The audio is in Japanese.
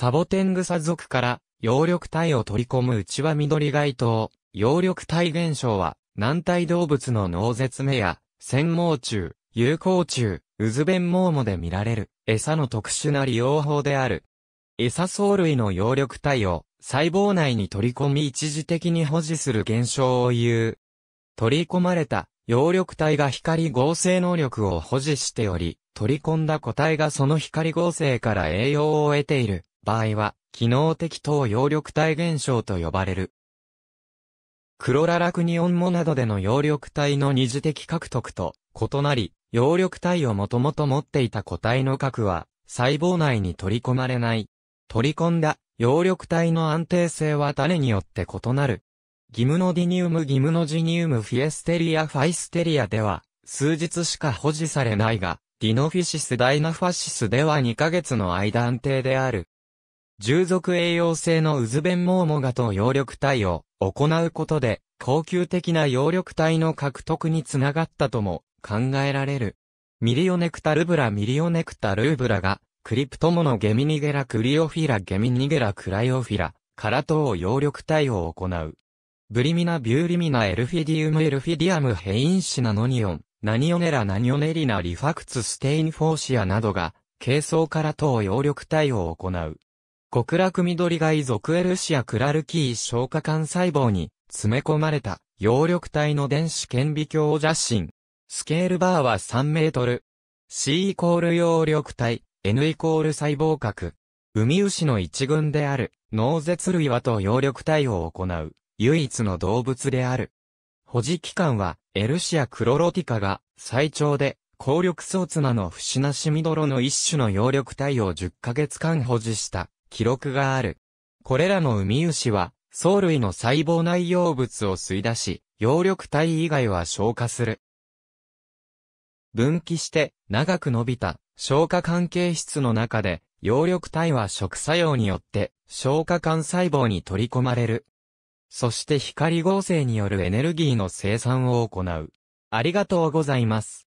サボテン草族から、葉緑体を取り込む内輪緑街灯、葉緑体現象は、軟体動物の脳絶目や、繊毛虫、有効虫、渦弁ベンで見られる、餌の特殊な利用法である。餌藻類の葉緑体を、細胞内に取り込み一時的に保持する現象を言う。取り込まれた、葉緑体が光合成能力を保持しており、取り込んだ個体がその光合成から栄養を得ている。場合は、機能的等葉緑体現象と呼ばれる。クロララクニオンモなどでの葉緑体の二次的獲得と異なり、葉緑体をもともと持っていた個体の核は、細胞内に取り込まれない。取り込んだ葉緑体の安定性は種によって異なる。ギムノディニウムギムノジニウムフィエステリアファイステリアでは、数日しか保持されないが、ディノフィシスダイナファシスでは2ヶ月の間安定である。従属栄養性のウズベンモーモガと葉緑体を行うことで、恒久的な葉緑体の獲得につながったとも考えられる。ミリオネクタルブラミリオネクタルーブラが、クリプトモノゲミニゲラクリオフィラゲミニゲラクライオフィラ、カラトウ葉緑体を行う。ブリミナビューリミナエルフィディウムエルフィディアムヘインシナノニオン、ナニオネラナニオネリナリファクツステインフォーシアなどが、軽装から等葉緑体を行う。極楽緑が遺族エルシア・クラルキー消化管細胞に詰め込まれた葉緑体の電子顕微鏡を雑誌。スケールバーは3メートル。C イコール葉緑体、N イコール細胞核。海牛の一群である、脳絶類はと葉緑体を行う、唯一の動物である。保持期間は、エルシア・クロロティカが最長で、効力層綱の不死なしミドロの一種の葉緑体を10ヶ月間保持した。記録がある。これらのウミウシは、藻類の細胞内容物を吸い出し、葉緑体以外は消化する。分岐して、長く伸びた、消化関係質の中で、葉緑体は食作用によって、消化管細胞に取り込まれる。そして光合成によるエネルギーの生産を行う。ありがとうございます。